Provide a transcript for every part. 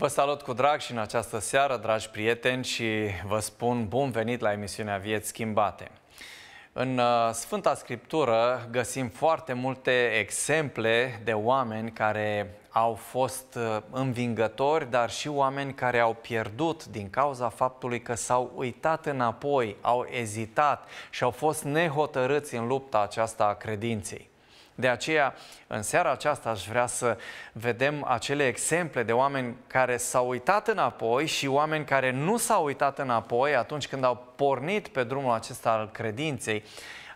Vă salut cu drag și în această seară, dragi prieteni, și vă spun bun venit la emisiunea Vieți Schimbate. În uh, Sfânta Scriptură găsim foarte multe exemple de oameni care au fost uh, învingători, dar și oameni care au pierdut din cauza faptului că s-au uitat înapoi, au ezitat și au fost nehotărâți în lupta aceasta a credinței. De aceea, în seara aceasta aș vrea să vedem acele exemple de oameni care s-au uitat înapoi și oameni care nu s-au uitat înapoi atunci când au pornit pe drumul acesta al credinței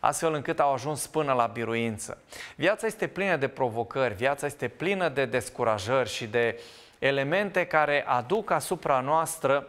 astfel încât au ajuns până la biruință. Viața este plină de provocări, viața este plină de descurajări și de elemente care aduc asupra noastră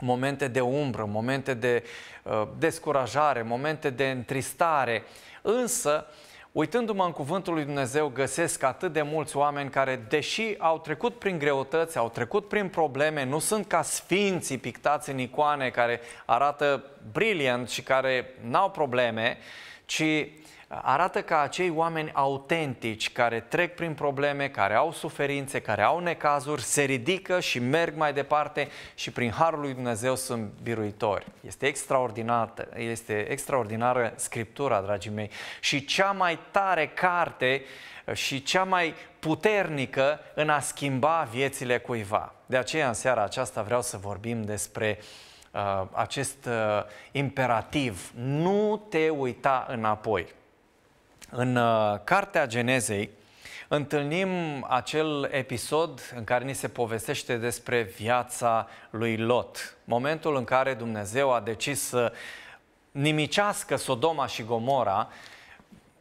momente de umbră, momente de uh, descurajare, momente de întristare, însă uh, Uitându-mă în cuvântul lui Dumnezeu, găsesc atât de mulți oameni care, deși au trecut prin greutăți, au trecut prin probleme, nu sunt ca sfinții pictați în icoane care arată brilliant și care n-au probleme, ci arată că acei oameni autentici care trec prin probleme, care au suferințe, care au necazuri, se ridică și merg mai departe și prin harul lui Dumnezeu sunt biruitori. Este extraordinară, este extraordinară scriptura, dragii mei, și cea mai tare carte uh, și cea mai puternică în a schimba viețile cuiva. De aceea, în seara aceasta, vreau să vorbim despre uh, acest uh, imperativ. Nu te uita înapoi. În uh, Cartea Genezei întâlnim acel episod în care ni se povestește despre viața lui Lot. Momentul în care Dumnezeu a decis să nimicească Sodoma și Gomora,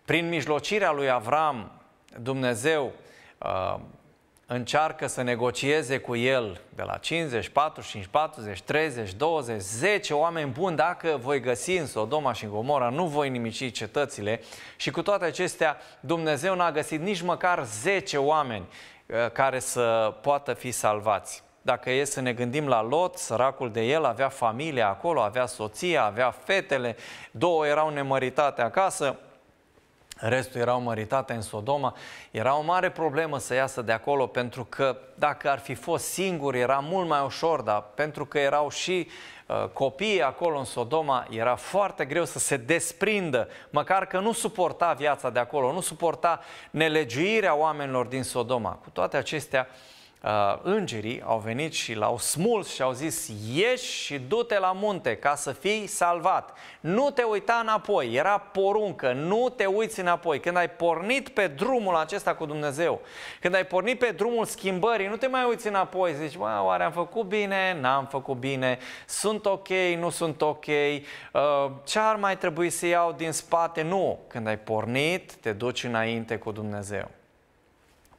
prin mijlocirea lui Avram, Dumnezeu uh, încearcă să negocieze cu el de la 50, 45, 40, 30, 20, 10 oameni buni, dacă voi găsi în Sodoma și în Gomora, nu voi nimici cetățile. Și cu toate acestea, Dumnezeu n-a găsit nici măcar 10 oameni uh, care să poată fi salvați. Dacă e să ne gândim la Lot, săracul de el avea familie acolo, avea soția, avea fetele, două erau nemăritate acasă, Restul erau măritate în Sodoma. Era o mare problemă să iasă de acolo pentru că dacă ar fi fost singur era mult mai ușor, dar pentru că erau și uh, copiii acolo în Sodoma, era foarte greu să se desprindă, măcar că nu suporta viața de acolo, nu suporta nelegiuirea oamenilor din Sodoma. Cu toate acestea, uh, uh, îngerii au venit și l-au smuls și au zis ieși și du-te la munte ca să fii salvat. Nu te uita înapoi, era poruncă, nu te uiți înapoi. Când ai pornit pe drumul acesta cu Dumnezeu, când ai pornit pe drumul schimbării, nu te mai uiți înapoi, zici, mă, oare am făcut bine, n-am făcut bine, sunt ok, nu sunt ok, uh, ce ar mai trebui să iau din spate? Nu, când ai pornit, te duci înainte cu Dumnezeu.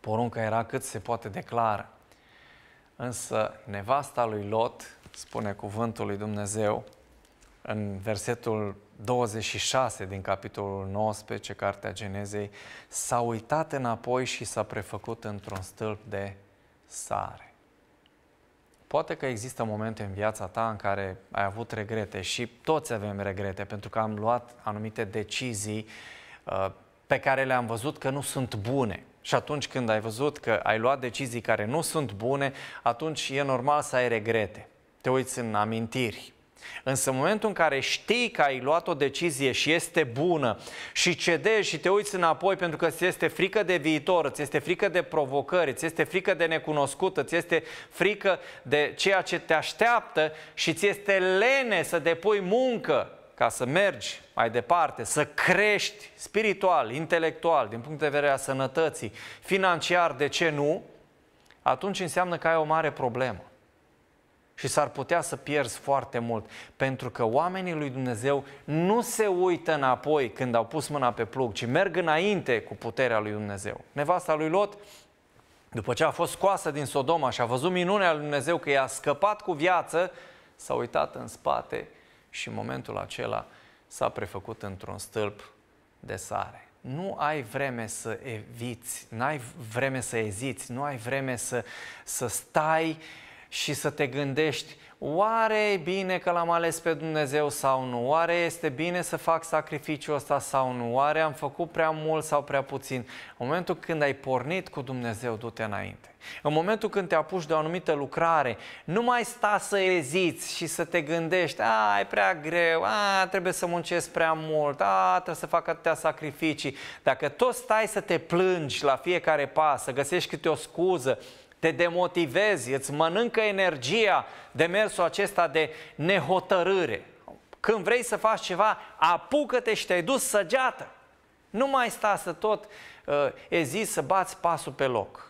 Porunca era cât se poate declară. Însă nevasta lui Lot, spune cuvântul lui Dumnezeu, în versetul 26 din capitolul 19, Cartea Genezei, s-a uitat înapoi și s-a prefăcut într-un stâlp de sare. Poate că există momente în viața ta în care ai avut regrete și toți avem regrete pentru că am luat anumite decizii uh, pe care le-am văzut că nu sunt bune – și atunci când ai văzut că ai luat decizii care nu sunt bune, atunci e normal să ai regrete. Te uiți în amintiri. Însă în momentul în care știi că ai luat o decizie și este bună și cedezi și te uiți înapoi pentru că ți este frică de viitor, ți este frică de provocări, ți este frică de necunoscută, ți este frică de ceea ce te așteaptă și ți este lene să depui muncă ca să mergi mai departe, să crești spiritual, intelectual, din punct de vedere a sănătății, financiar, de ce nu, atunci înseamnă că ai o mare problemă. Și s-ar putea să pierzi foarte mult, pentru că oamenii lui Dumnezeu nu se uită înapoi când au pus mâna pe plug, ci merg înainte cu puterea lui Dumnezeu. Nevasta lui Lot, după ce a fost scoasă din Sodoma și a văzut minunea lui Dumnezeu că i-a scăpat cu viață, s-a uitat în spate și în momentul acela s-a prefăcut într-un stâlp de sare. Nu ai vreme să eviți, nu ai vreme să eziți, nu ai vreme să, să stai uh, și să te gândești oare e bine că l-am ales pe Dumnezeu sau nu, oare este bine să fac sacrificiul ăsta sau nu, oare am făcut prea mult sau prea puțin. În momentul când ai pornit cu Dumnezeu, du-te înainte. În momentul când te apuci de o anumită lucrare, nu mai sta să eziți și să te gândești, a, e prea greu, a, trebuie să muncesc prea mult, a, trebuie să fac atâtea sacrificii. Dacă tot stai să te plângi la fiecare pas, să găsești câte o scuză, te demotivezi, îți mănâncă energia demersul acesta de nehotărâre. Când vrei să faci ceva, apucă-te și te-ai dus săgeată. Nu mai sta să tot uh, eziți să bați pasul pe loc.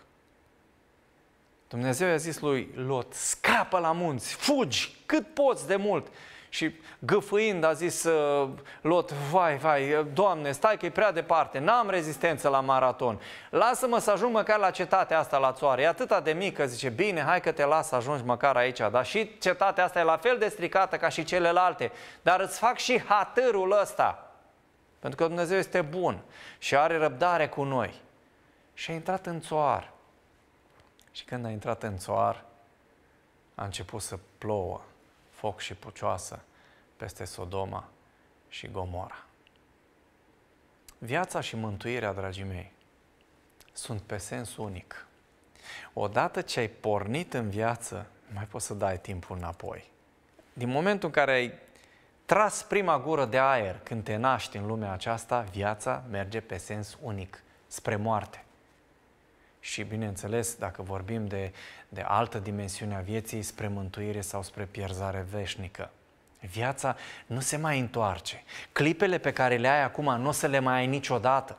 Dumnezeu i-a zis lui Lot, scapă la munți, fugi cât poți de mult și gâfâind a zis uh, Lot, vai, vai, uh, doamne, stai că e prea departe, n-am rezistență la maraton. Lasă-mă să ajung măcar la cetatea asta la țoară. e atâta de mică, zice, bine, hai că te las să ajungi măcar aici. Dar și cetatea asta e la fel de stricată ca și celelalte, dar îți fac și hatărul ăsta. Pentru că Dumnezeu este bun și are răbdare cu noi. Și a intrat în țoar. Și când a intrat în țoar, a început să plouă foc și pucioasă peste Sodoma și Gomora. Viața și mântuirea, dragii mei, sunt pe sens unic. Odată ce ai pornit în viață, nu mai poți să dai timpul înapoi. Din momentul în care ai tras prima gură de aer când te naști în lumea aceasta, viața merge pe sens unic, spre moarte. Și, bineînțeles, dacă vorbim de, de altă dimensiune a vieții, spre mântuire sau spre pierzare veșnică. Viața nu se mai întoarce. Clipele pe care le ai acum nu o să le mai ai niciodată.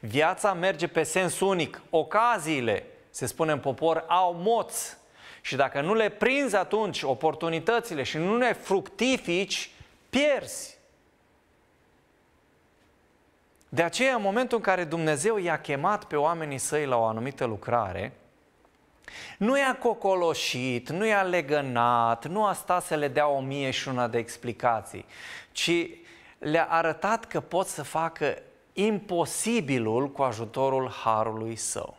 Viața merge pe sens unic. Ocaziile, se spune în popor, au moți. Și dacă nu le prinzi atunci oportunitățile și nu le fructifici, pierzi. De aceea, în momentul în care Dumnezeu i-a chemat pe oamenii săi la o anumită lucrare, nu i-a cocoloșit, nu i-a legănat, nu a stat să le dea o mie și una de explicații, ci le-a arătat că pot să facă imposibilul cu ajutorul harului său.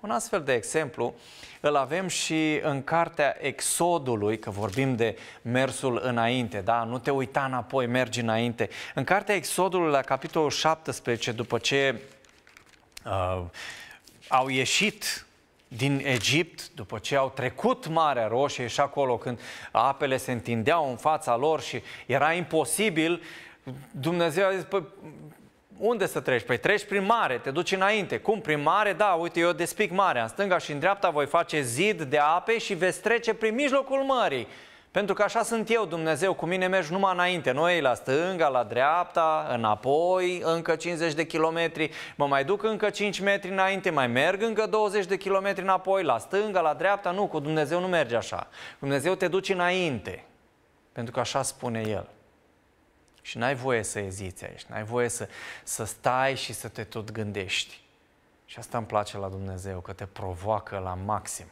Un astfel de exemplu îl avem și în cartea Exodului, că vorbim de mersul înainte, da? Nu te uita înapoi, mergi înainte. În cartea Exodului, la capitolul 17, după ce uh, au ieșit din Egipt, după ce au trecut Marea Roșie și acolo când apele se întindeau în fața lor și era imposibil, Dumnezeu a zis, păi, unde să treci? Păi treci prin mare, te duci înainte. Cum? Prin mare? Da, uite, eu despic marea. În stânga și în dreapta voi face zid de ape și veți trece prin mijlocul mării. Pentru că așa sunt eu, Dumnezeu, cu mine mergi numai înainte. Noi la stânga, la dreapta, înapoi, încă 50 de kilometri, mă mai duc încă 5 metri înainte, mai merg încă 20 de kilometri înapoi, la stânga, la dreapta. Nu, cu Dumnezeu nu merge așa. Dumnezeu te duci înainte, pentru că așa spune El. Și n-ai voie să eziți aici, n-ai voie să, să stai și să te tot gândești. Și asta îmi place la Dumnezeu, că te provoacă la maxim.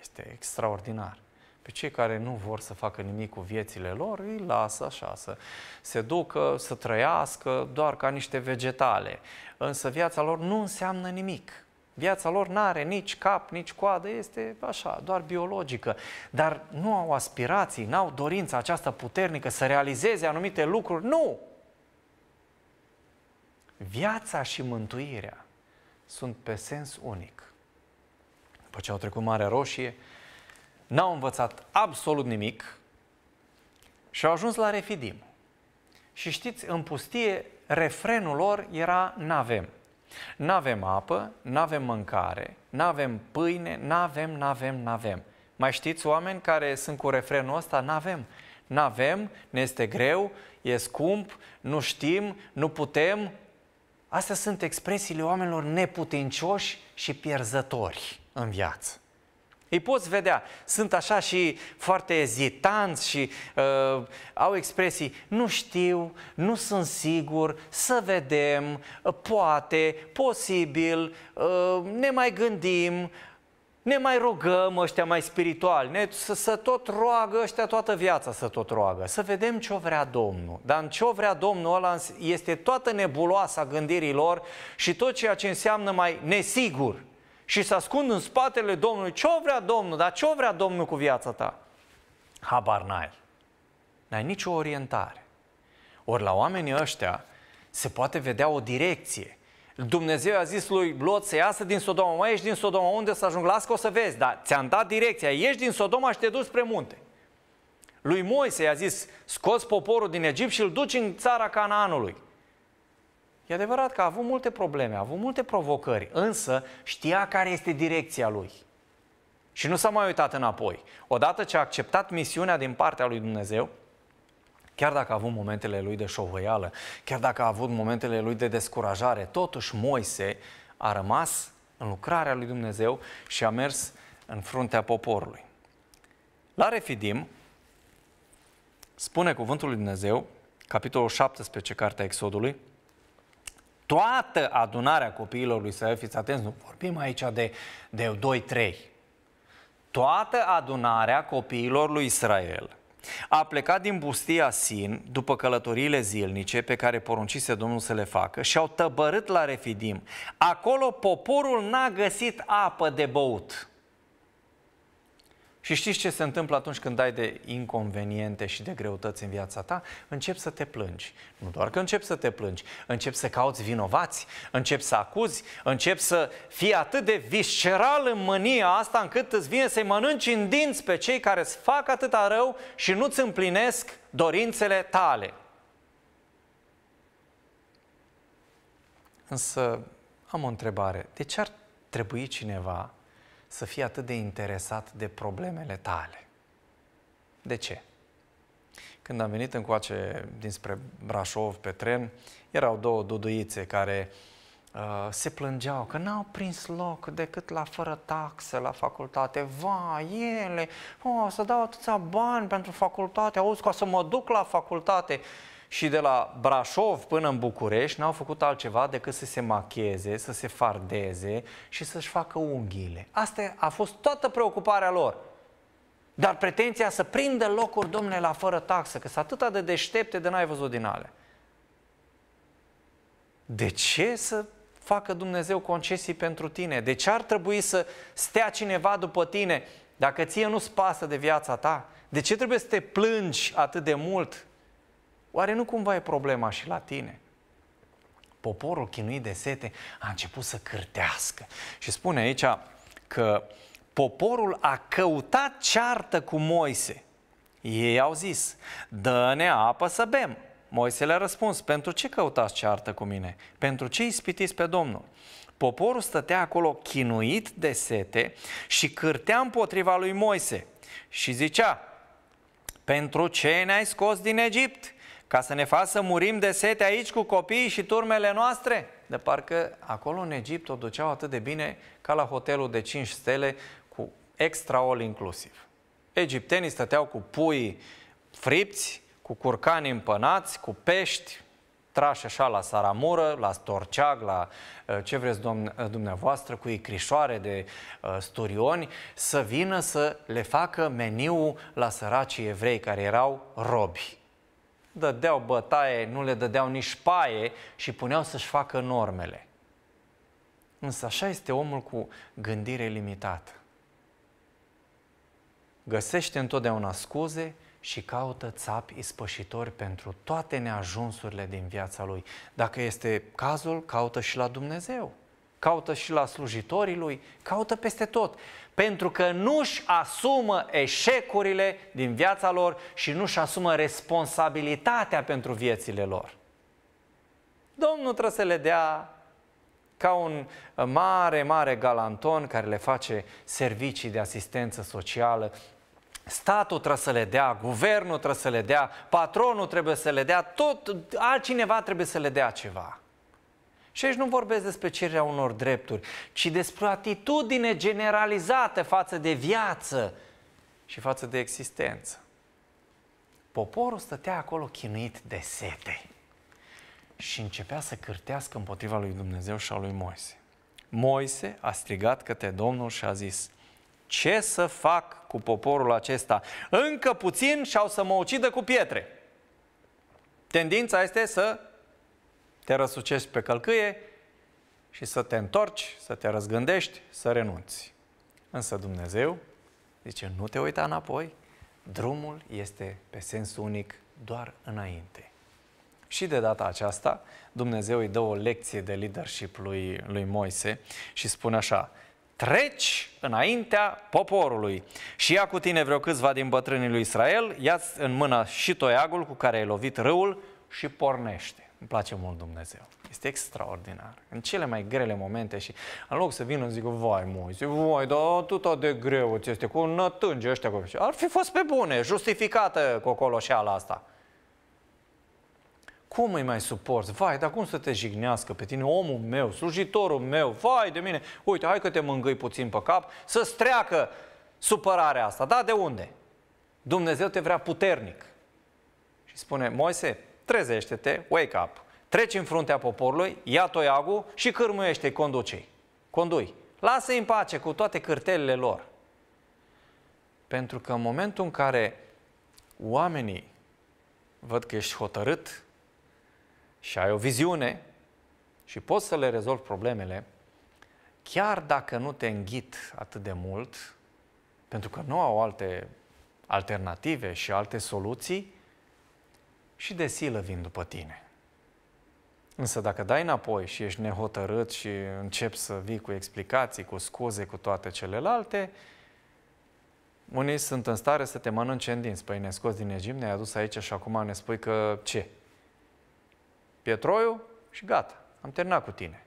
Este extraordinar. Pe cei care nu vor să facă nimic cu viețile lor, îi lasă așa, să se ducă, să trăiască doar ca niște vegetale. Însă viața lor nu înseamnă nimic. Viața lor nu are nici cap, nici coadă, este așa, doar biologică. Dar nu au aspirații, nu au dorința aceasta puternică să realizeze anumite lucruri. Nu! Viața și mântuirea sunt pe sens unic. După ce au trecut Marea Roșie, n-au învățat absolut nimic și au ajuns la Refidim. Și știți, în pustie, refrenul lor era N-avem. Nu avem apă, nu avem mâncare, nu avem pâine, nu avem, nu avem, nu avem. Mai știți oameni care sunt cu refrenul ăsta? Nu avem. Nu avem, ne este greu, e scump, nu știm, nu putem. Astea sunt expresiile oamenilor neputincioși și pierzători în viață. Îi poți vedea, sunt așa și foarte ezitanți și uh, au expresii, nu știu, nu sunt sigur, să vedem, uh, poate, posibil, uh, ne mai gândim, ne mai rugăm ăștia mai spirituali, ne, să, să tot roagă ăștia toată viața să tot roagă, să vedem ce vrea Domnul. Dar în ce vrea Domnul ăla este toată nebuloasa gândirilor și tot ceea ce înseamnă mai nesigur și să ascund în spatele Domnului. Ce-o vrea Domnul? Dar ce-o vrea Domnul cu viața ta? Habar n-ai. N-ai nicio orientare. Ori la oamenii ăștia se poate vedea o direcție. Dumnezeu a zis lui Lot să iasă din Sodoma. Mai ești din Sodoma, unde să ajung? Lasă că o să vezi, dar ți-am dat direcția. Ești din Sodoma și te duci spre munte. Lui Moise i-a zis, scoți poporul din Egipt și îl duci în țara Canaanului. E adevărat că a avut multe probleme, a avut multe provocări, însă știa care este direcția lui. Și nu s-a mai uitat înapoi. Odată ce a acceptat misiunea din partea lui Dumnezeu, chiar dacă a avut momentele lui de șovăială, chiar dacă a avut momentele lui de descurajare, totuși Moise a rămas în lucrarea lui Dumnezeu și a mers în fruntea poporului. La Refidim, spune cuvântul lui Dumnezeu, capitolul 17, Cartea Exodului, toată adunarea copiilor lui Israel, fiți atenți, nu vorbim aici de, de 2-3. Toată adunarea copiilor lui Israel a plecat din bustia Sin după călătoriile zilnice pe care poruncise Domnul să le facă și au tăbărât la Refidim. Acolo poporul n-a găsit apă de băut. Și știți ce se întâmplă atunci când ai de inconveniente și de greutăți în viața ta? Începi să te plângi. Nu doar că începi să te plângi, începi să cauți vinovați, începi să acuzi, începi să fii atât de visceral în mânia asta încât îți vine să-i mănânci în dinți pe cei care îți fac atâta rău și nu-ți împlinesc dorințele tale. Însă am o întrebare. De ce ar trebui cineva să fii atât de interesat de problemele tale. De ce? Când am venit încoace dinspre Brașov pe tren, erau două duduițe care uh, se plângeau că n-au prins loc decât la fără taxe la facultate. Va, ele, o, oh, să dau atâția bani pentru facultate, auzi, ca să mă duc la facultate. Uh, și de la Brașov până în București n-au făcut altceva decât să se macheze, să se fardeze și să-și facă unghiile. Asta a fost toată preocuparea lor. Dar pretenția să prindă locuri, domnule, la fără taxă, că sunt atâta de deștepte de n-ai văzut din ale. De ce să facă Dumnezeu concesii pentru tine? De ce ar trebui să stea cineva după tine dacă ție nu-ți pasă de viața ta? De ce trebuie să te plângi atât de mult Oare nu cumva e problema și la tine? Poporul chinuit de sete a început să cârtească. Și spune aici că poporul a căutat ceartă cu Moise. Ei au zis, dă-ne apă să bem. Moise le-a răspuns, pentru ce căutați ceartă cu mine? Pentru ce ispitiți pe Domnul? Poporul stătea acolo chinuit de sete și cârtea împotriva lui Moise și zicea, pentru ce ne-ai scos din Egipt? ca să ne facă să murim de sete aici cu copiii și turmele noastre? De parcă acolo în Egipt o duceau atât de bine ca la hotelul de 5 stele cu extra all inclusiv. Egiptenii stăteau cu pui fripți, cu curcani împănați, cu pești, trași așa la saramură, la storceag, la uh, ce vreți uh, dumneavoastră, cu icrișoare de uh, sturioni, să vină să le facă meniu la săracii evrei care erau robi dădeau bătaie, nu le dădeau nici paie și puneau să-și facă normele. Însă așa este omul cu gândire limitată. Găsește întotdeauna scuze și caută țapi ispășitori pentru toate neajunsurile din viața lui. Dacă este cazul, caută și la Dumnezeu caută și la slujitorii lui, caută peste tot. Pentru că nu-și asumă eșecurile din viața lor și nu-și asumă responsabilitatea pentru viețile lor. Domnul trebuie să le dea ca un mare, mare galanton care le face servicii de asistență socială, Statul trebuie să le dea, guvernul trebuie să le dea, patronul trebuie să le dea, tot altcineva trebuie să le dea ceva. Și aici nu vorbesc despre cererea unor drepturi, ci despre o atitudine generalizată față de viață și față de existență. Poporul stătea acolo chinuit de sete și începea să cârtească împotriva lui Dumnezeu și a lui Moise. Moise a strigat către Domnul și a zis, ce să fac cu poporul acesta? Încă puțin și au să mă ucidă cu pietre. Tendința este să te răsucești pe călcâie și să te întorci, să te răzgândești, să renunți. Însă Dumnezeu zice, nu te uita înapoi, drumul este pe sens unic doar înainte. Și de data aceasta, Dumnezeu îi dă o lecție de leadership lui, lui Moise și spune așa, treci înaintea poporului și ia cu tine vreo câțiva din bătrânii lui Israel, ia în mână și toiagul cu care ai lovit râul și pornește. Îmi place mult Dumnezeu. Este extraordinar. În cele mai grele momente și în loc să vină, zic, vai, Moise, vai, dar atâta de greu ți este cu nătânge ăștia. Cu... Ar fi fost pe bune, justificată cocoloșeala asta. Cum îi mai suporți? Vai, dar cum să te jignească pe tine? Omul meu, slujitorul meu, vai de mine. Uite, hai că te mângâi puțin pe cap, să streacă treacă supărarea asta. Da, de unde? Dumnezeu te vrea puternic. Și spune, Moise, trezește-te, wake up, treci în fruntea poporului, ia toiagul și cârmuiește conducei. Condui. Lasă-i în pace cu toate cârtelele lor. Pentru că în momentul în care oamenii văd că ești hotărât și ai o viziune și poți să le rezolvi problemele, chiar dacă nu te înghit atât de mult, pentru că nu au alte alternative și alte soluții, și de silă vin după tine. Însă dacă dai înapoi și ești nehotărât și începi să vii cu explicații, cu scuze, cu toate celelalte, unii sunt în stare să te mănânce în dinți. Păi ne scos din Egipt, ne-ai adus aici și acum ne spui că ce? Pietroiu și gata, am terminat cu tine.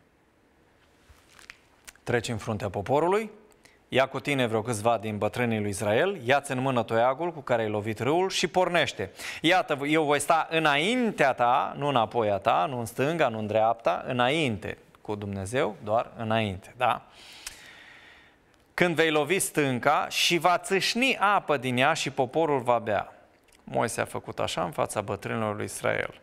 Treci în fruntea poporului, Ia cu tine vreo câțiva din bătrânii lui Israel, ia-ți în mână toiagul cu care ai lovit râul și pornește. Iată, eu voi sta înaintea ta, nu înapoi a ta, nu în stânga, nu în dreapta, înainte. Cu Dumnezeu, doar înainte, da? Când vei lovi stânca și va țâșni apă din ea și poporul va bea. Moise a făcut așa în fața bătrânilor lui Israel.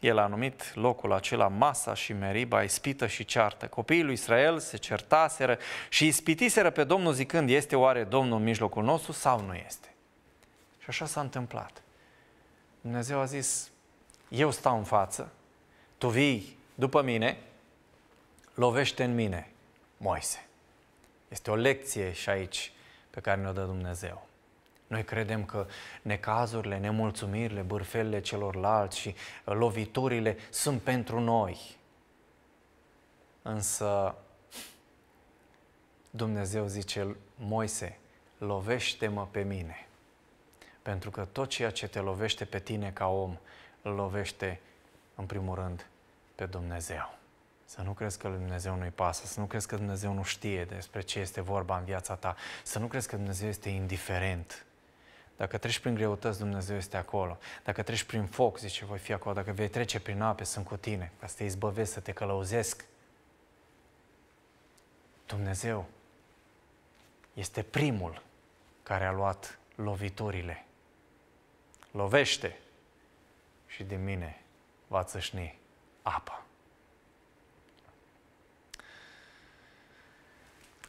El a numit locul acela Masa și Meriba, ispită și ceartă. Copiii lui Israel se certaseră și ispitiseră pe Domnul zicând, este oare Domnul în mijlocul nostru sau nu este? Și așa s-a întâmplat. Dumnezeu a zis, eu stau în față, tu vii după mine, lovește în mine, Moise. Este o lecție și aici pe care ne-o dă Dumnezeu. Noi credem că necazurile, nemulțumirile, bârfelele celorlalți și uh, loviturile sunt pentru noi. Însă Dumnezeu zice, Moise, lovește-mă pe mine. Pentru că tot ceea ce te lovește pe tine ca om, îl lovește în primul rând pe Dumnezeu. Să nu crezi că Dumnezeu nu-i pasă, să nu crezi că Dumnezeu nu știe despre ce este vorba în viața ta, să nu crezi că Dumnezeu este indiferent dacă treci prin greutăți, Dumnezeu este acolo. Dacă treci prin foc, zice, voi fi acolo. Dacă vei trece prin ape, sunt cu tine. Ca să te izbăvesc, să te călăuzesc. Dumnezeu este primul care a luat loviturile. Lovește și de mine va țâșni apa.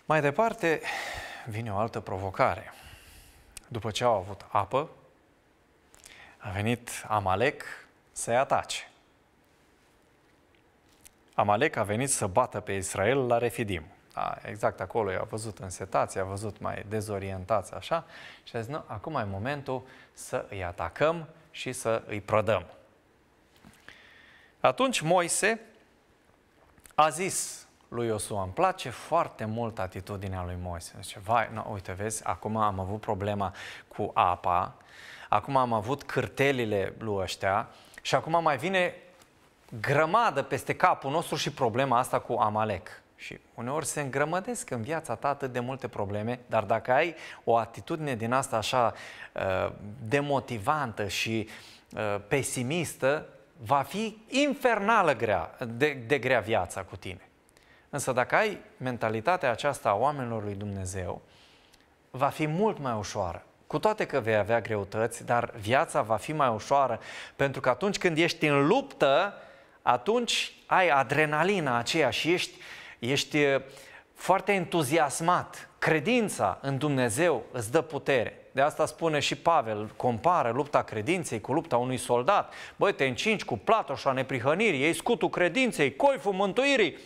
Mai departe vine o altă provocare – după ce au avut apă, a venit Amalek să-i atace. Amalek a venit să bată pe Israel la Refidim. A, exact acolo i-a văzut însetați, i-a văzut mai dezorientați așa și a zis, nu, acum e momentul să îi atacăm și să îi prădăm. Atunci Moise a zis lui Iosua. Îmi place foarte mult atitudinea lui Moise. Zice, vai, no, uite, vezi, acum am avut problema cu apa, acum am avut cârtelile lui ăștia și acum mai vine grămadă peste capul nostru și problema asta cu Amalek. Și uneori se îngrămădesc în viața ta atât de multe probleme, dar dacă ai o atitudine din asta așa uh, demotivantă și uh, pesimistă, va fi infernală grea, de, de grea viața cu tine. Însă dacă ai mentalitatea aceasta a oamenilor lui Dumnezeu, va fi mult mai ușoară. Cu toate că vei avea greutăți, dar viața va fi mai ușoară, pentru că atunci când ești în luptă, atunci ai adrenalina aceea și ești, ești uh, foarte entuziasmat. Credința în Dumnezeu îți dă putere. De asta spune și Pavel, compară lupta credinței cu lupta unui soldat. Băi, te încinci cu platoșa neprihănirii, ei scutul credinței, coiful mântuirii,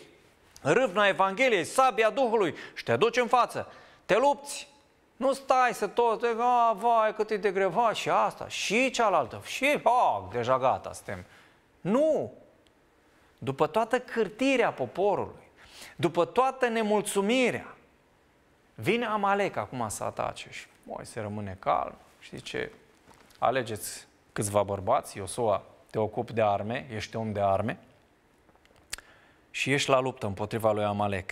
râvna Evangheliei, sabia Duhului și te duci în față, te lupți, nu stai să tot, a, vai, cât e de greva și asta, și cealaltă, și, a, deja gata, suntem. Nu! După toată cârtirea poporului, după toată nemulțumirea, vine Amalek acum să atace și se rămâne calm și zice, alegeți câțiva bărbați, Iosua, te ocupi de arme, ești om de arme, și ești la luptă împotriva lui Amalek.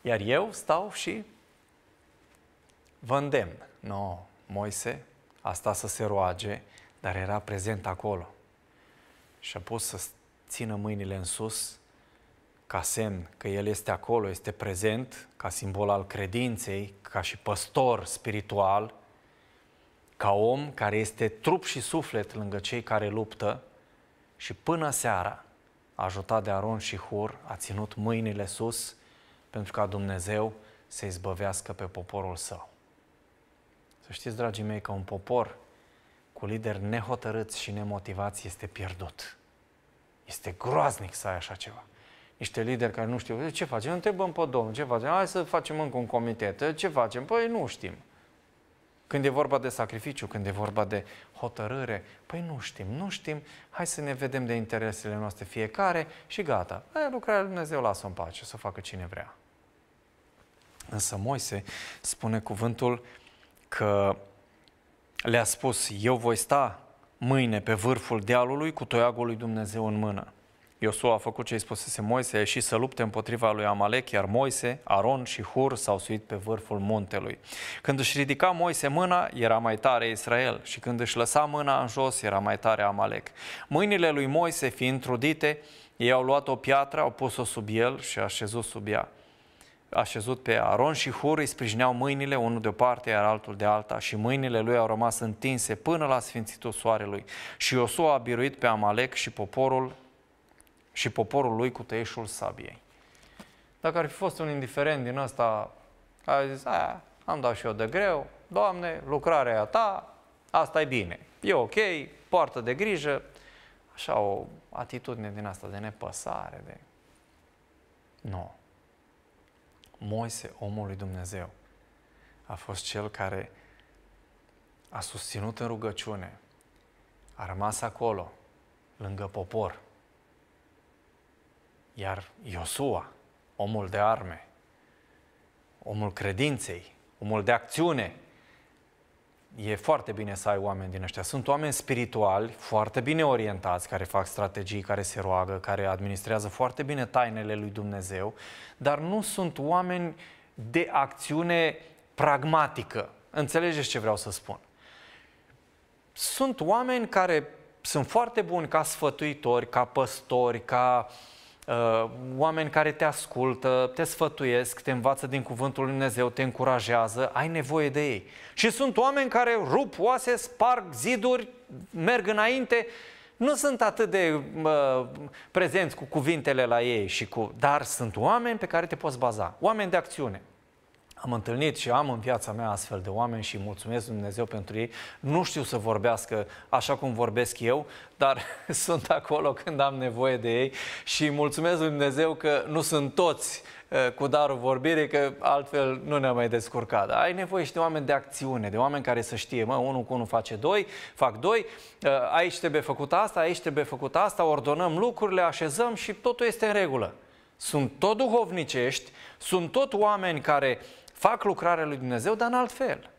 Iar eu stau și vă îndemn. no, Moise, asta să se roage, dar era prezent acolo. Și a pus să țină mâinile în sus ca semn că El este acolo, este prezent, ca simbol al credinței, ca și păstor spiritual, ca om care este trup și suflet lângă cei care luptă și până seara ajutat de Aron și Hur, a ținut mâinile sus pentru ca Dumnezeu să izbăvească pe poporul său. Să știți, dragii mei, că un popor cu lideri nehotărâți și nemotivați este pierdut. Este groaznic să ai așa ceva. Niște lideri care nu știu, păi, ce facem? Întrebăm pe Domnul, ce facem? Hai să facem încă un comitet, ce facem? Păi nu știm. Când e vorba de sacrificiu, când e vorba de hotărâre, păi nu știm, nu știm, hai să ne vedem de interesele noastre fiecare și gata. Aia lucrarea Dumnezeu lasă în pace, să o facă cine vrea. Însă Moise spune cuvântul că le-a spus, eu voi sta mâine pe vârful dealului cu toiagul lui Dumnezeu în mână. Iosua a făcut ce-i spusese Moise, a ieșit să lupte împotriva lui Amalek, iar Moise, Aron și Hur s-au suit pe vârful muntelui. Când își ridica Moise mâna, era mai tare Israel și când își lăsa mâna în jos, era mai tare Amalek. Mâinile lui Moise fiind trudite, ei au luat o piatră, au pus-o sub el și a așezut sub ea așezut pe Aron și Hur îi sprijineau mâinile unul de o parte, iar altul de alta și mâinile lui au rămas întinse până la sfințitul soarelui. Și Iosua a biruit pe Amalek și poporul și poporul lui cu tăieșul sabiei. Dacă ar fi fost un indiferent din asta, a zis, aia, am dat și eu de greu, Doamne, lucrarea ta, asta e bine, e ok, poartă de grijă, așa o atitudine din asta de nepăsare, de... Nu. Moise, omul lui Dumnezeu, a fost cel care a susținut în rugăciune, a rămas acolo, lângă popor, iar Iosua, omul de arme, omul credinței, omul de acțiune, e foarte bine să ai oameni din ăștia. Sunt oameni spirituali, foarte bine orientați, care fac strategii, care se roagă, care administrează foarte bine tainele lui Dumnezeu, dar nu sunt oameni de acțiune pragmatică. Înțelegeți ce vreau să spun? Sunt oameni care sunt foarte buni ca sfătuitori, ca păstori, ca uh, Uh, oameni care te ascultă, te sfătuiesc, te învață din cuvântul Lui Dumnezeu, te încurajează, ai nevoie de ei. Și sunt oameni care rup oase, sparg ziduri, merg înainte, nu sunt atât de uh, prezenți cu cuvintele la ei, și cu, dar sunt oameni pe care te poți baza, oameni de acțiune. Am întâlnit și am în viața mea astfel de oameni și mulțumesc Dumnezeu pentru ei. Nu știu să vorbească așa cum vorbesc eu, dar sunt acolo când am nevoie de ei și mulțumesc Dumnezeu că nu sunt toți eh, cu darul vorbirii, că altfel nu ne-am mai descurcat. Dar ai nevoie și de oameni de acțiune, de oameni care să știe, mă, unul cu unul face doi, fac doi, eh, aici trebuie făcut asta, aici trebuie făcut asta, ordonăm lucrurile, așezăm și totul este în regulă. Sunt tot duhovnicești, sunt tot oameni care uh, fac lucrarea lui Dumnezeu, dar în alt fel.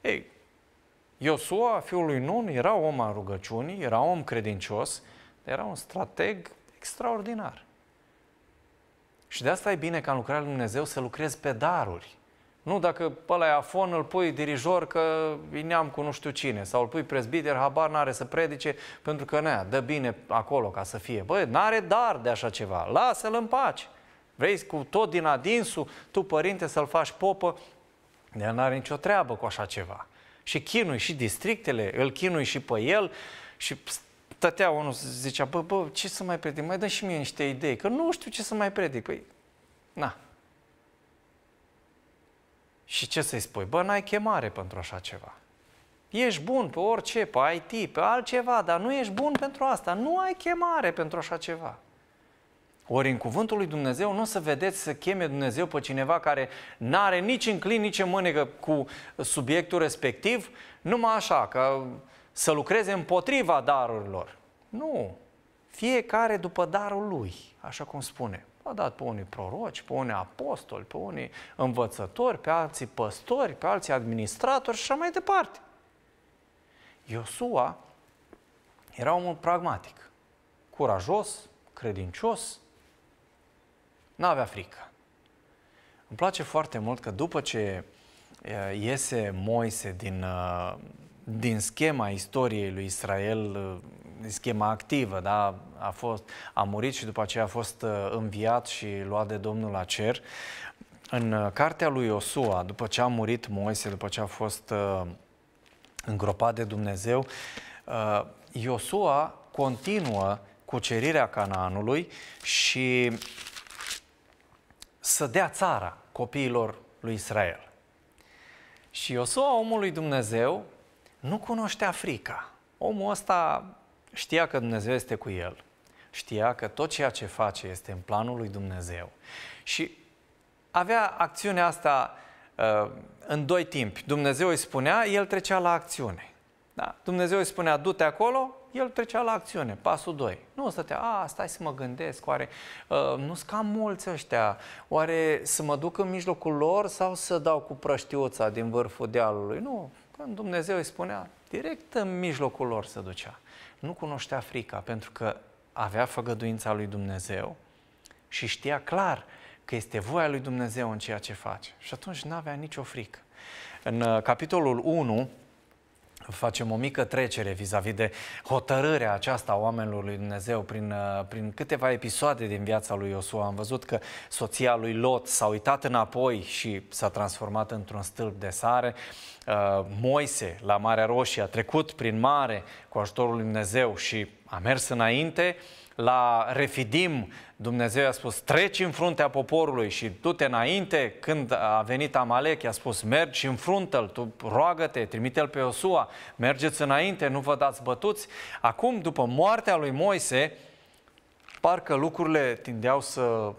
Ei, Iosua, fiul lui Nun, era om al rugăciunii, era om credincios, era un strateg extraordinar. Și de asta e bine ca în lucrarea lui Dumnezeu să lucrezi pe daruri. Nu dacă ăla e afon, îl pui dirijor că vineam cu nu știu cine, sau îl pui prezbiter, habar n-are să predice, pentru că nea, dă bine acolo ca să fie. Băi, n-are dar de așa ceva, lasă-l în pace. Vrei cu tot din adinsul, tu, părinte, să-l faci popă? El n-are nicio treabă cu așa ceva. Și chinui și districtele, îl chinui și pe el și stătea unul zicea, bă, bă, ce să mai predic? Mai dă și mie niște idei, că nu știu ce să mai predic. Păi, na. Și ce să-i spui? Bă, n-ai chemare pentru așa ceva. Ești bun pe orice, pe IT, pe altceva, dar nu ești bun pentru asta. Nu ai chemare pentru așa ceva. Ori în cuvântul lui Dumnezeu nu o să vedeți să cheme Dumnezeu pe cineva care n-are nici înclin, nici în mânecă cu subiectul respectiv, numai așa, că să lucreze împotriva darurilor. Nu. Fiecare după darul lui, așa cum spune. A dat pe unii proroci, pe unii apostoli, pe unii învățători, pe alții păstori, pe alții administratori și așa mai departe. Iosua era omul pragmatic, curajos, credincios, n-avea frică. Îmi place foarte mult că după ce iese Moise din, din schema istoriei lui Israel, schema activă, da? a, fost, a murit și după aceea a fost înviat și luat de Domnul la cer, în cartea lui Osua, după ce a murit Moise, după ce a fost îngropat de Dumnezeu, Iosua continuă cucerirea Canaanului și să dea țara copiilor lui Israel. Și Iosua, omul lui Dumnezeu, nu cunoștea frica. Omul ăsta știa că Dumnezeu este cu el, știa că tot ceea ce face este în planul lui Dumnezeu. Și avea acțiunea asta uh, în doi timpi. Dumnezeu îi spunea, el trecea la acțiune. Da? Dumnezeu îi spunea, du-te acolo, el trecea la acțiune, pasul 2. Nu stătea, a, stai să mă gândesc, oare uh, nu-s cam mulți ăștia, oare să mă duc în mijlocul lor sau să dau cu prăștiuța din vârful dealului? Nu, când Dumnezeu îi spunea, direct în mijlocul lor se ducea. Nu cunoștea frica, pentru că avea făgăduința lui Dumnezeu și știa clar că este voia lui Dumnezeu în ceea ce face. Și atunci nu avea nicio frică. În uh, capitolul 1, facem o mică trecere vis-a-vis de hotărârea aceasta a oamenilor lui Dumnezeu prin, uh, prin câteva episoade din viața lui Iosua. Am văzut că soția lui Lot s-a uitat înapoi și s-a transformat într-un stâlp de sare. Uh, Moise, la Marea Roșie, a trecut prin mare cu ajutorul lui Dumnezeu și a mers înainte la Refidim, Dumnezeu i-a spus, treci în fruntea poporului și du-te înainte. Când a venit Amalek, i-a spus, mergi în fruntă l tu roagă-te, trimite-l pe Iosua, mergeți înainte, nu vă dați bătuți. Acum, după moartea lui Moise, parcă lucrurile tindeau să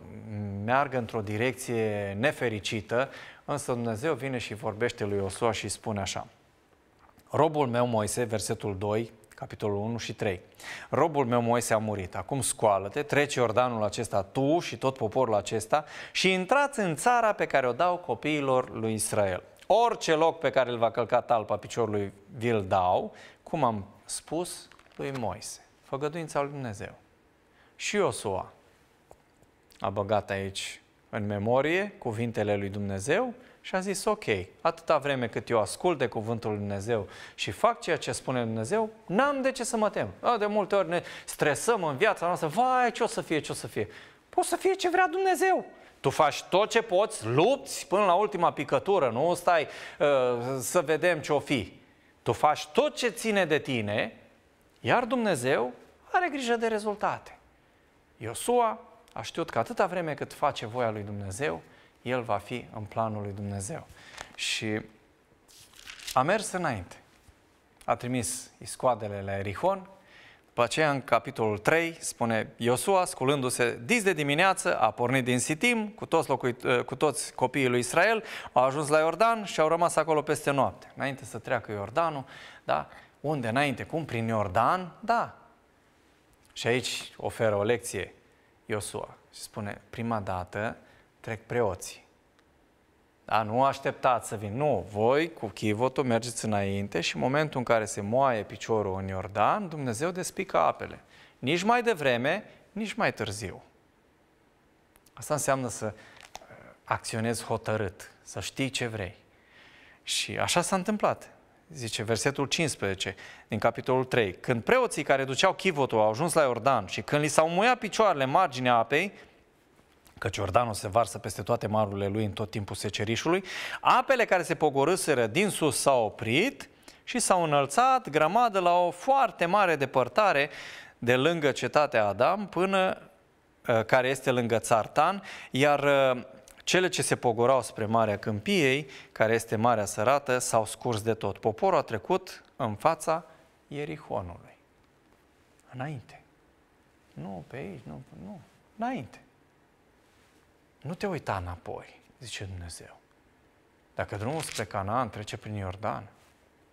meargă într-o direcție nefericită, însă Dumnezeu vine și vorbește lui Iosua și spune așa, Robul meu Moise, versetul 2, capitolul 1 și 3. Robul meu Moise a murit, acum scoală-te, treci Iordanul acesta tu și tot poporul acesta și intrați în țara pe care o dau copiilor lui Israel. Orice loc pe care îl va călca talpa piciorului vi-l dau, cum am spus lui Moise. Făgăduința lui Dumnezeu. Și Iosua a băgat aici în memorie cuvintele lui Dumnezeu și a zis, ok, atâta vreme cât eu ascult de cuvântul Lui Dumnezeu și fac ceea ce spune Dumnezeu, n-am de ce să mă tem. Da, de multe ori ne stresăm în viața noastră, vai, ce o să fie, ce o să fie. Poți să fie ce vrea Dumnezeu. Tu faci tot ce poți, lupți până la ultima picătură, nu stai uh, să vedem ce o fi. Tu faci tot ce ține de tine, iar Dumnezeu are grijă de rezultate. Iosua a știut că atâta vreme cât face voia lui Dumnezeu, el va fi în planul lui Dumnezeu. Și a mers înainte. A trimis iscoadele la Erihon, după aceea în capitolul 3 spune Iosua, sculându-se dis de dimineață, a pornit din Sitim cu toți, locuit, ă, cu toți copiii lui Israel, au ajuns la Iordan și au rămas acolo peste noapte. Înainte să treacă Iordanul, da? Unde înainte? Cum? Prin Iordan? Da. Și aici oferă o lecție Iosua și spune, prima dată trec preoții. Da, nu așteptați să vin. Nu, voi cu chivotul mergeți înainte și în momentul în care se moaie piciorul în Iordan, Dumnezeu despică apele. Nici mai devreme, nici mai târziu. Asta înseamnă să uh, acționezi hotărât, să știi ce vrei. Și așa s-a întâmplat. Zice versetul 15 din capitolul 3. Când preoții care duceau chivotul au ajuns la Iordan și când li s-au muiat picioarele în marginea apei, că Giordano se varsă peste toate marurile lui în tot timpul secerișului, apele care se pogorâseră din sus s-au oprit și s-au înălțat grămadă la o foarte mare depărtare de lângă cetatea Adam până ă, care este lângă Țartan, iar ă, cele ce se pogorau spre Marea Câmpiei, care este Marea Sărată, s-au scurs de tot. Poporul a trecut în fața Ierihonului. Înainte. Nu pe aici, nu, nu. Înainte. Nu te uita înapoi, zice Dumnezeu. Dacă drumul spre Canaan trece prin Iordan,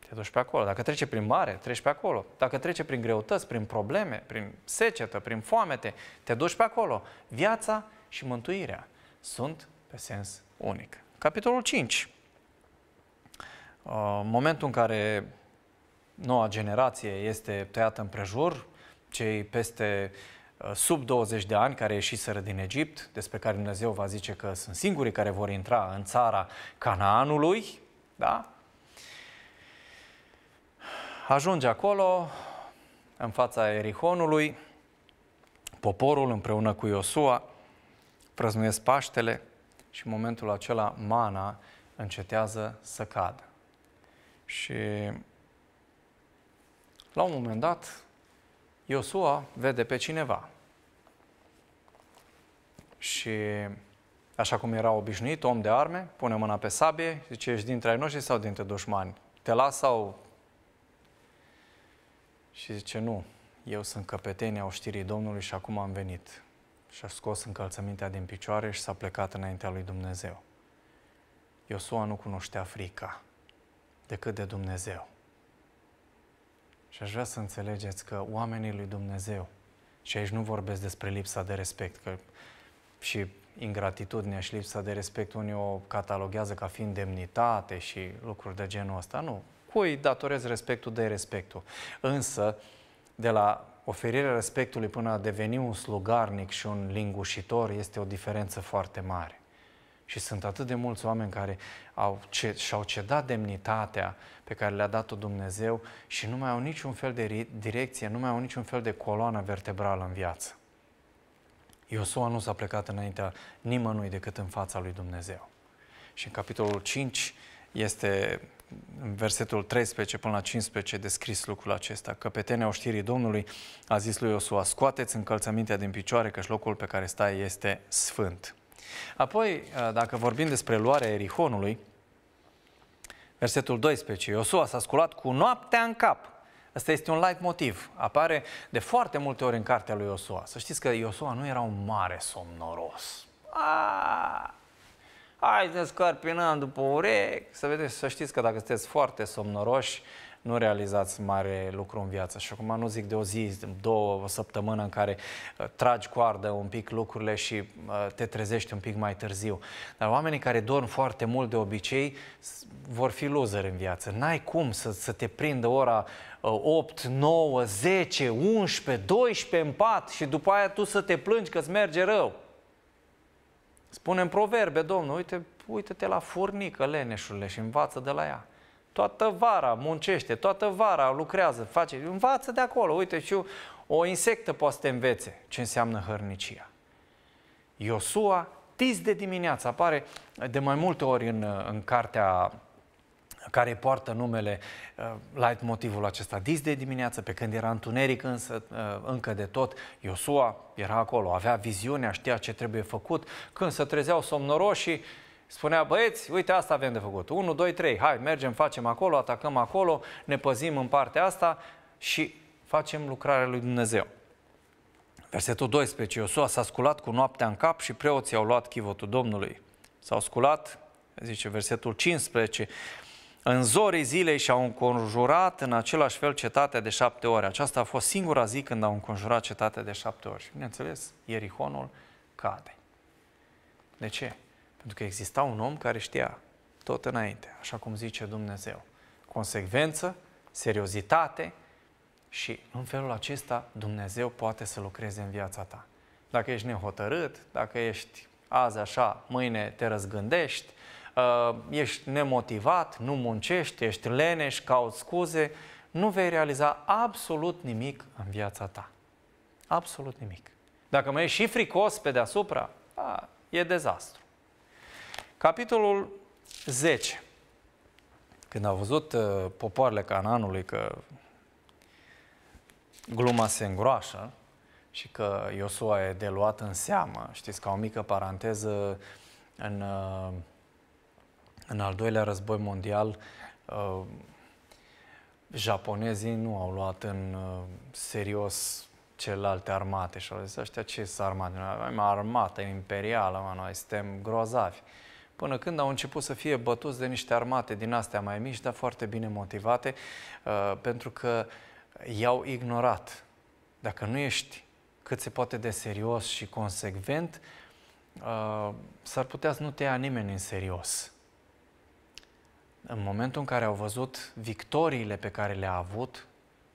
te duci pe acolo. Dacă trece prin mare, treci pe acolo. Dacă trece prin greutăți, prin probleme, prin secetă, prin foamete, te duci pe acolo. Viața și mântuirea sunt pe sens unic. Capitolul 5. Uh, momentul în care noua generație este tăiată în prejur, cei peste Uh, sub 20 de ani care ieșiseră din Egipt, despre care Dumnezeu va zice că sunt singurii care vor intra în țara Canaanului, da? Ajunge acolo, în fața Erihonului, poporul împreună cu Iosua prăznuiesc Paștele și în momentul acela mana încetează să cadă. Și la un moment dat, Iosua vede pe cineva. Și așa cum era obișnuit, om de arme, pune mâna pe sabie, zice, ești dintre ai noștri sau dintre dușmani? Te las sau... Și zice, nu, eu sunt căpetenia oștirii Domnului și acum am venit. Și-a scos încălțămintea din picioare și s-a plecat înaintea lui Dumnezeu. Iosua nu cunoștea frica decât de Dumnezeu. Și aș vrea să înțelegeți că oamenii lui Dumnezeu, și aici nu vorbesc despre lipsa de respect, că și ingratitudinea și lipsa de respect unii o cataloguează ca fiind demnitate și lucruri de genul ăsta. Nu. Cui datorez respectul de respectul? Însă, de la oferirea respectului până a deveni un slugarnic și un lingușitor este o diferență foarte mare. Și sunt atât de mulți oameni care au, ce, și-au cedat demnitatea pe care le-a dat-o Dumnezeu și nu mai au niciun fel de direcție, nu mai au niciun fel de coloană vertebrală în viață. Iosua nu s-a plecat înaintea nimănui decât în fața lui Dumnezeu. Și în capitolul 5 este în versetul 13 până la 15 descris lucrul acesta. Căpetenea oștirii Domnului a zis lui Iosua, scoateți încălțămintea din picioare, căci locul pe care stai este sfânt. Apoi, uh, dacă vorbim despre luarea Erihonului, versetul 12, Iosua s-a sculat cu noaptea în cap. Asta este un light motiv. Apare de foarte multe ori în cartea lui Iosua. Să știți că Iosua nu era un mare somnoros. Aaaa! Hai să scarpinăm după urechi, să vedeți, să știți că dacă sunteți foarte somnoroși, uh, nu realizați mare lucru în viață. Și acum nu zic de o zi, două, o săptămână în care uh, tragi coardă un pic lucrurile și uh, te trezești un pic mai târziu. Dar oamenii care dorm foarte mult de obicei vor fi loser în viață. N-ai cum să, să te prindă ora 8, 9, 10, 11, 12 în pat și după aia tu să te plângi că îți merge rău. Spune în proverbe, domnul, uite, uite-te la furnică, leneșurile, și învață de la ea. Toată vara muncește, toată vara lucrează, face, învață de acolo. Uite, și o insectă poate să te învețe ce înseamnă hărnicia. Iosua, tis de dimineață, apare de mai multe ori în, în cartea care poartă numele uh, light motivul acesta. Dis de dimineață, pe când era întuneric însă, uh, încă de tot, Iosua era acolo, avea viziunea, știa ce trebuie făcut. Când se trezeau somnoroșii, Spunea, băieți, uite asta avem de făcut. 1, 2, 3, hai, mergem, facem acolo, atacăm acolo, ne păzim în partea asta și facem lucrarea lui Dumnezeu. Versetul 12, Iosua s-a sculat cu noaptea în cap și preoții au luat chivotul Domnului. S-au sculat, zice versetul 15, în zorii zilei și-au înconjurat în același fel cetatea de șapte ori. Aceasta a fost singura zi când au înconjurat cetatea de șapte ori. Și bineînțeles, Ierihonul cade. De ce? Pentru că exista un om care știa tot înainte, așa cum zice Dumnezeu. Consecvență, seriozitate și în felul acesta Dumnezeu poate să lucreze în viața ta. Dacă ești nehotărât, dacă ești azi așa, mâine te răzgândești, uh, ești nemotivat, nu muncești, ești leneș, cauți scuze, nu vei realiza absolut nimic în viața ta. Absolut nimic. Dacă mai ești și fricos pe deasupra, a, e dezastru. Capitolul 10. Când au văzut uh, popoarele Cananului că gluma se îngroașă și că Iosua e de luat în seamă, știți, ca o mică paranteză, în, uh, în al doilea război mondial, uh, japonezii nu au luat în uh, serios celelalte armate și au zis, ăștia ce sunt armate? Noi avem armată imperială, mă, noi suntem grozavi. Uh, până când au început să fie bătuți de niște armate din astea mai mici, dar foarte bine motivate, uh, pentru că i-au ignorat. Dacă nu ești cât se poate de serios și consecvent, uh, s-ar putea să nu te ia nimeni în serios. În momentul în care au văzut victoriile pe care le-a avut,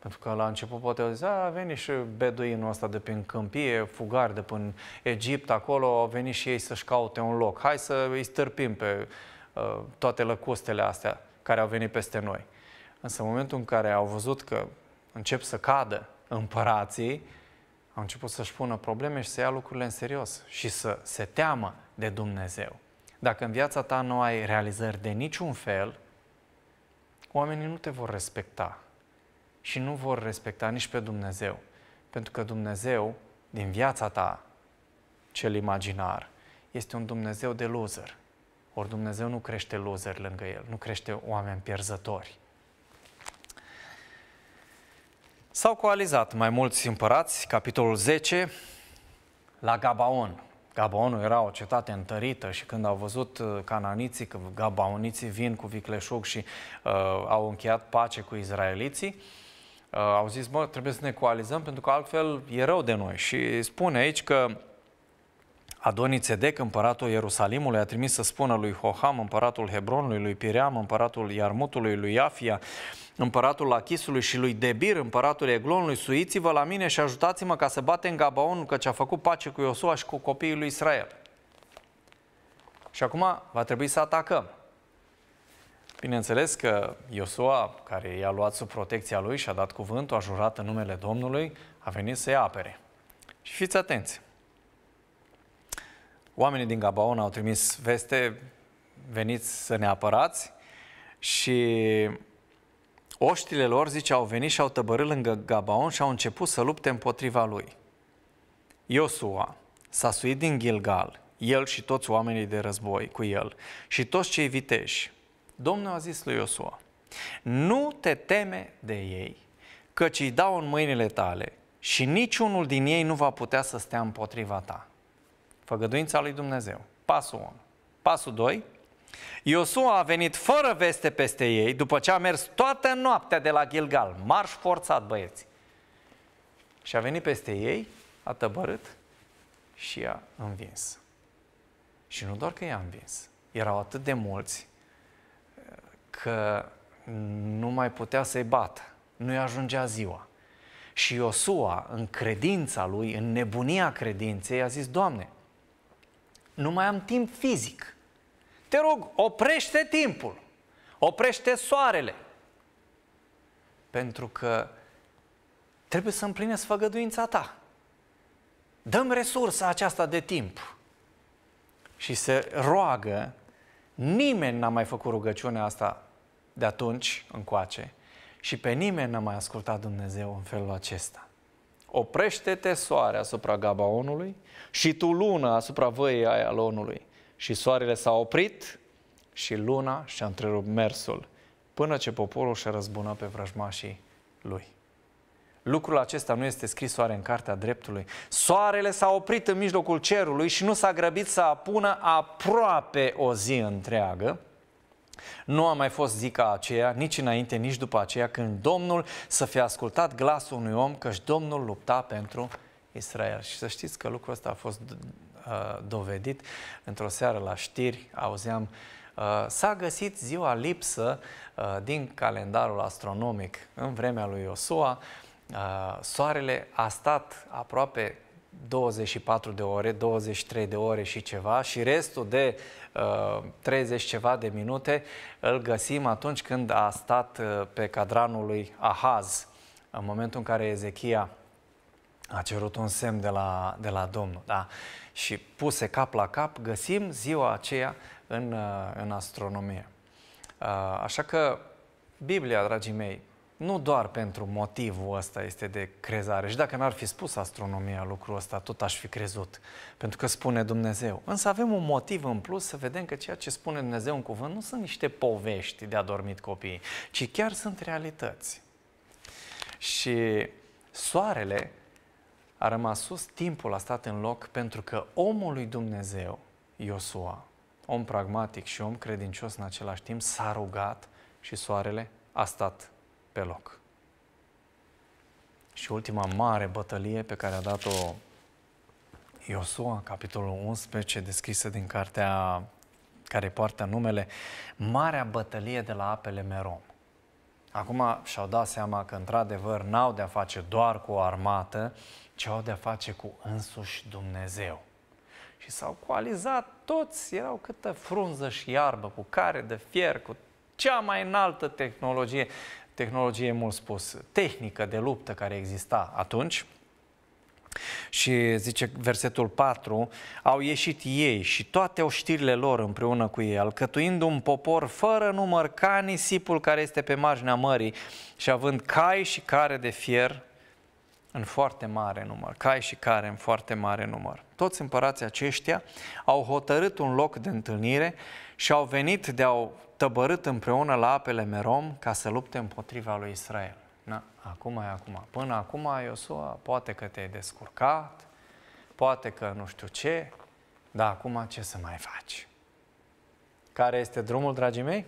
pentru că la început poate au zis, a, venit și beduinul ăsta de prin câmpie, fugari de prin Egipt, acolo au venit și ei să-și caute un loc. Hai să îi stârpim pe uh, toate lăcustele astea care au venit peste noi. Însă în momentul în care au văzut că încep să cadă împărații, au început să-și pună probleme și să ia lucrurile în serios și să se teamă de Dumnezeu. Dacă în viața ta nu ai realizări de niciun fel, oamenii nu te vor respecta și nu vor respecta nici pe Dumnezeu. Pentru că Dumnezeu, din viața ta, cel imaginar, este un Dumnezeu de loser. Ori Dumnezeu nu crește loser lângă el, nu crește oameni pierzători. S-au coalizat mai mulți împărați, capitolul 10, la Gabaon. Gabaonul era o cetate întărită și când au văzut uh, cananiții că gabaoniții vin cu vicleșug și uh, au încheiat pace cu izraeliții, uh, uh, au zis, mă, trebuie să ne coalizăm pentru că altfel e rău de noi. Și spune aici că Adonii Țedec, împăratul Ierusalimului, a trimis să spună lui Hoham, împăratul Hebronului, lui Piream, împăratul Iarmutului, lui Iafia, împăratul Lachisului și lui Debir, împăratul Eglonului, suiți-vă la mine și ajutați-mă ca să batem că ce a făcut pace cu Iosua și cu copiii lui Israel. Și acum va trebui să atacăm. Bineînțeles că Iosua, care i-a luat sub protecția lui și a dat cuvântul, a jurat în numele Domnului, a venit să-i apere. Și fiți atenți! Oamenii din Gabaon au trimis veste, veniți să ne apărați și oștile lor, zice, au venit și au tăbărât lângă Gabaon și au început să lupte împotriva lui. Iosua s-a suit din Gilgal, el și toți oamenii de război cu el și toți cei viteși, Domnul a zis lui Iosua, nu te teme de ei, căci îi dau în mâinile tale și niciunul din ei nu va putea să stea împotriva ta. Făgăduința lui Dumnezeu. Pasul 1. Pasul 2. Iosua a venit fără veste peste ei după ce a mers toată noaptea de la Gilgal, marș forțat băieți. Și a venit peste ei, a tăbărât și i-a învins. Și nu doar că i-a învins, erau atât de mulți că nu mai putea să-i bată, nu-i ajungea ziua. Și Iosua, în credința lui, în nebunia credinței, a zis, Doamne, nu mai am timp fizic. Te rog, oprește timpul, oprește soarele. Pentru că trebuie să împlinesc făgăduința ta. Dăm resursa aceasta de timp. Și se roagă Nimeni n-a mai făcut rugăciunea asta de atunci încoace și pe nimeni n-a mai ascultat Dumnezeu în felul acesta. Oprește-te soare asupra Gabaonului și tu lună asupra văiei aia lonului. Și soarele s-a oprit și luna și-a întrerupt mersul până ce poporul și-a răzbunat pe vrăjmașii lui. Lucrul acesta nu este scris oare în Cartea Dreptului. Soarele s-a oprit în mijlocul cerului și nu s-a grăbit să apună aproape o zi întreagă. Nu a mai fost zi ca aceea, nici înainte, nici după aceea, când Domnul să fie ascultat glasul unui om, căci Domnul lupta pentru Israel. Și să știți că lucrul ăsta a fost uh, dovedit. Într-o seară la știri auzeam uh, s-a găsit ziua lipsă uh, din calendarul astronomic în vremea lui Iosua, uh, Ah, soarele a stat aproape 24 de ore, 23 de ore și ceva și restul de uh, ah, 30 ceva de minute îl găsim atunci când a stat ah, pe cadranul lui Ahaz, în momentul în care Ezechia a cerut un semn de la, de la Domnul. Da? Și puse cap la cap, găsim ziua aceea în, în astronomie. Așa că Biblia, dragii mei, nu doar pentru motivul ăsta este de crezare. Și dacă n-ar fi spus astronomia lucrul ăsta, tot aș fi crezut. Pentru că spune Dumnezeu. Însă avem un motiv în plus să vedem că ceea ce spune Dumnezeu în cuvânt nu sunt niște povești de adormit copiii, ci chiar sunt realități. Și soarele a rămas sus, timpul a stat în loc pentru că omul lui Dumnezeu, Iosua, om pragmatic și om credincios în același timp, s-a rugat și soarele a stat pe loc. Și ultima mare bătălie pe care a dat-o Iosua, capitolul 11, descrisă din cartea care poartă numele Marea Bătălie de la apele Merom. Acum și-au dat seama că, într-adevăr, n-au de-a face doar cu o armată, ci au de-a face cu însuși Dumnezeu. Și s-au coalizat toți, erau câtă frunză și iarbă, cu care de fier, cu cea mai înaltă tehnologie tehnologie mult spus, tehnică de luptă care exista atunci. Și zice versetul 4, au ieșit ei și toate oștirile lor împreună cu ei, alcătuind un popor fără număr ca nisipul care este pe marginea mării și având cai și care de fier în foarte mare număr, cai și care în foarte mare număr. Toți împărații aceștia au hotărât un loc de întâlnire și au venit de-au tăbărât împreună la apele Merom ca să lupte împotriva lui Israel. Na, acum e acum. Până acum, Iosua, poate că te-ai descurcat, poate că nu știu ce, dar acum ce să mai faci? Care este drumul, dragii mei?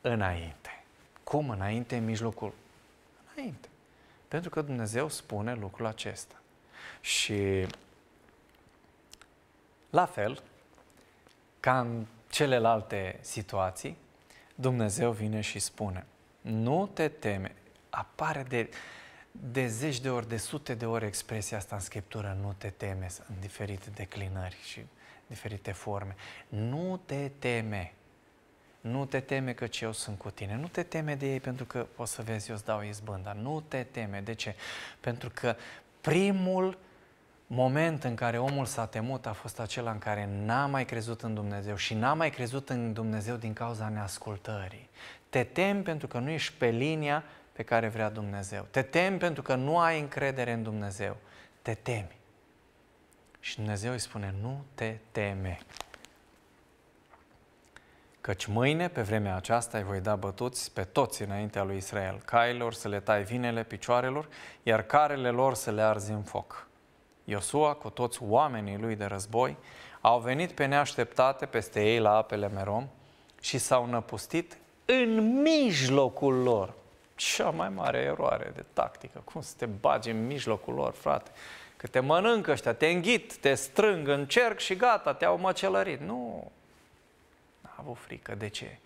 Înainte. Cum înainte în mijlocul? Înainte. Pentru că Dumnezeu spune lucrul acesta. Și la fel, ca în celelalte situații, Dumnezeu vine și spune, nu te teme, apare de, de zeci de ori, de sute de ori expresia asta în Scriptură, nu te teme, în diferite declinări și diferite forme. Nu te teme, nu te teme că eu sunt cu tine, nu te teme de ei pentru că o să vezi, eu îți dau izbânda, nu te teme, de ce? Pentru că primul moment în care omul s-a temut a fost acela în care n-a mai crezut în Dumnezeu și n-a mai crezut în Dumnezeu din cauza neascultării. Te temi pentru că nu ești pe linia pe care vrea Dumnezeu. Te temi pentru că nu ai încredere în Dumnezeu. Te temi. Și Dumnezeu îi spune, nu te teme. Căci mâine, pe vremea aceasta, îi voi da bătuți pe toți înaintea lui Israel, cailor să le tai vinele picioarelor, iar carele lor să le arzi în foc. Iosua cu toți oamenii lui de război au venit pe neașteptate peste ei la apele Merom și s-au năpustit în mijlocul lor. Cea mai mare eroare de tactică. Cum să te bagi în mijlocul lor, frate? Că te mănâncă ăștia, te înghit, te strâng în cerc și gata, te-au măcelărit. Nu! N-a avut frică. De ce?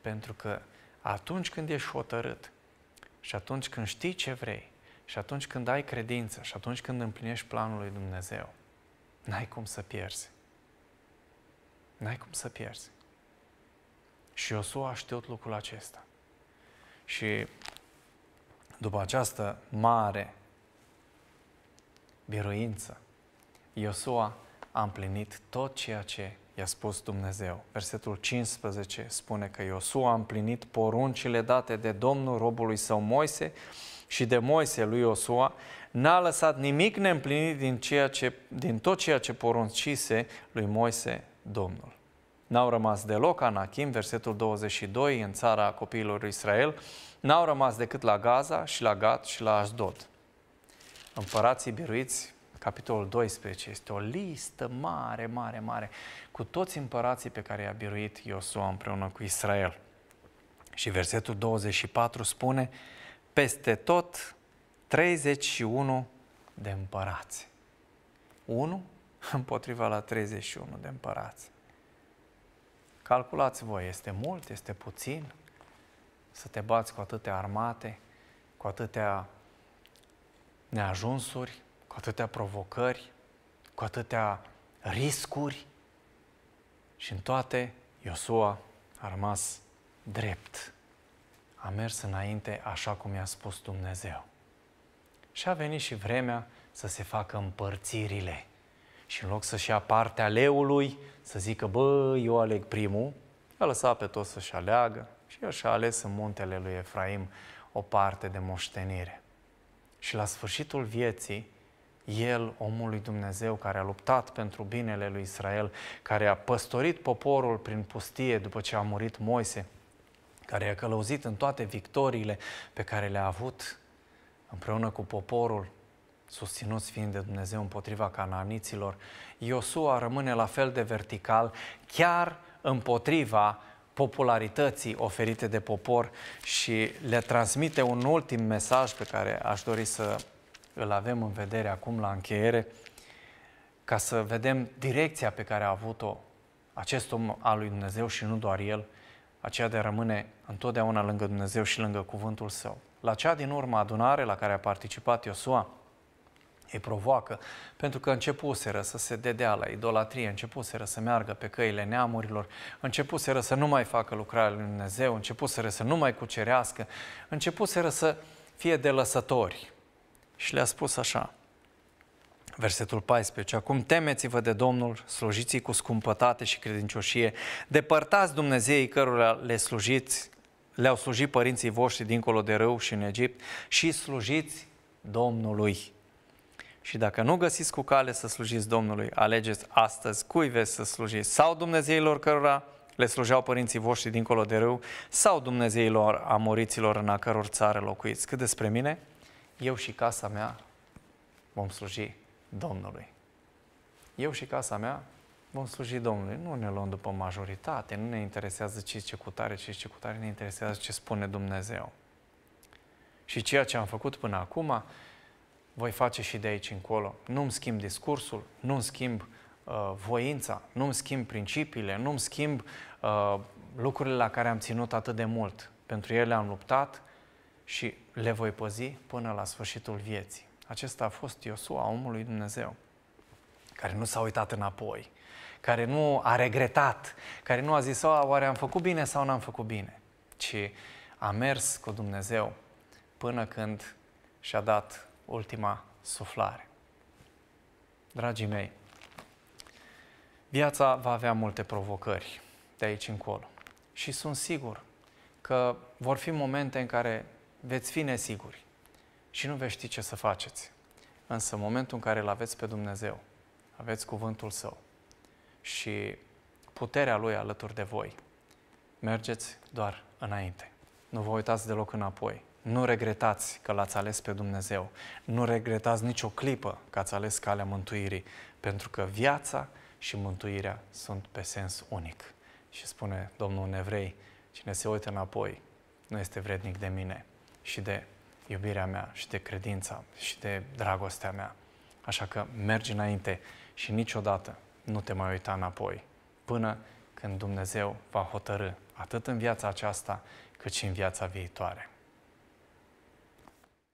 Pentru că atunci când ești hotărât și atunci când știi ce vrei, și atunci când ai credință și atunci când împlinești planul lui Dumnezeu, n-ai cum să pierzi. N-ai cum să pierzi. Și Iosua a știut lucrul acesta. Și după această mare biruință, Iosua a împlinit tot ceea ce i-a spus Dumnezeu. Versetul 15 spune că Iosua a împlinit poruncile date de Domnul robului său Moise și de Moise lui Iosua, n-a lăsat nimic neîmplinit din, ceea ce, din tot ceea ce poruncise lui Moise Domnul. N-au rămas deloc Anachim, versetul 22, în țara copiilor Israel, n-au rămas decât la Gaza și la Gat și la Asdod. Împărații biruiți, capitolul 12, este o listă mare, mare, mare, cu toți împărații pe care i-a biruit Iosua împreună cu Israel. Și versetul 24 spune, peste tot 31 de împărați. 1 împotriva la 31 de împărați. Calculați voi, este mult, este puțin să te bați cu atâtea armate, cu atâtea neajunsuri, cu atâtea provocări, cu atâtea riscuri și în toate Iosua a rămas drept a mers înainte așa cum i-a spus Dumnezeu. Și a venit și vremea să se facă împărțirile. Și în loc să-și ia partea leului, să zică, bă, eu aleg primul, a lăsat pe toți să-și aleagă și el și-a ales în muntele lui Efraim o parte de moștenire. Și la sfârșitul vieții, el, omul lui Dumnezeu, care a luptat pentru binele lui Israel, care a păstorit poporul prin pustie după ce a murit Moise, care i-a călăuzit în toate victoriile pe care le-a avut împreună cu poporul, susținut fiind de Dumnezeu împotriva cananiților, Iosua rămâne la fel de vertical, chiar împotriva popularității oferite de popor și le transmite un ultim mesaj pe care aș dori să îl avem în vedere acum la încheiere, ca să vedem direcția pe care a avut-o acest om al lui Dumnezeu și nu doar el – aceea de a rămâne întotdeauna lângă Dumnezeu și lângă cuvântul Său. La cea din urmă adunare la care a participat Iosua, îi provoacă, pentru că începuseră să se dedea la idolatrie, începuseră să meargă pe căile neamurilor, începuseră să nu mai facă lucrarea lui Dumnezeu, începuseră să nu mai cucerească, începuseră să fie de lăsători. Și le-a spus așa, Versetul 14. Acum temeți-vă de Domnul, slujiți cu scumpătate și credincioșie, depărtați Dumnezeii cărora le slujiți, le-au slujit părinții voștri dincolo de râu și în Egipt și slujiți Domnului. Și dacă nu găsiți cu cale să slujiți Domnului, alegeți astăzi cui veți să slujiți, sau Dumnezeilor cărora le slujeau părinții voștri dincolo de râu, sau Dumnezeilor amoriților în a căror țară locuiți. Cât despre mine, eu și casa mea vom sluji Domnului. Eu și casa mea vom sluji Domnului. Nu ne luăm după majoritate, nu ne interesează ce ce cu tare, ce ce cu tare, ne interesează ce spune Dumnezeu. Și ceea ce am făcut până acum, voi face și de aici încolo. Nu-mi schimb discursul, nu-mi schimb uh, voința, nu-mi schimb principiile, nu-mi schimb uh, lucrurile la care am ținut atât de mult. Pentru ele am luptat și le voi păzi până la sfârșitul vieții. Acesta a fost Iosua, omul lui Dumnezeu, care nu s-a uitat înapoi, care nu a regretat, care nu a zis, o, oare am făcut bine sau n-am făcut bine, ci a mers cu Dumnezeu până când și-a dat ultima suflare. Dragii mei, viața va avea multe provocări de aici încolo și sunt sigur că vor fi momente în care veți fi nesiguri, și nu veți ști ce să faceți. Însă în momentul în care îl aveți pe Dumnezeu, aveți cuvântul Său și puterea Lui alături de voi, mergeți doar înainte. Nu vă uitați deloc înapoi. Nu regretați că l-ați ales pe Dumnezeu. Nu regretați nicio clipă că ați ales calea mântuirii, pentru că viața și mântuirea sunt pe sens unic. Și spune Domnul Nevrei, cine se uită înapoi nu este vrednic de mine și de iubirea mea și de credința și de dragostea mea. Așa că mergi înainte și niciodată nu te mai uita înapoi, până când Dumnezeu va hotărâ atât în viața aceasta, cât și în viața viitoare.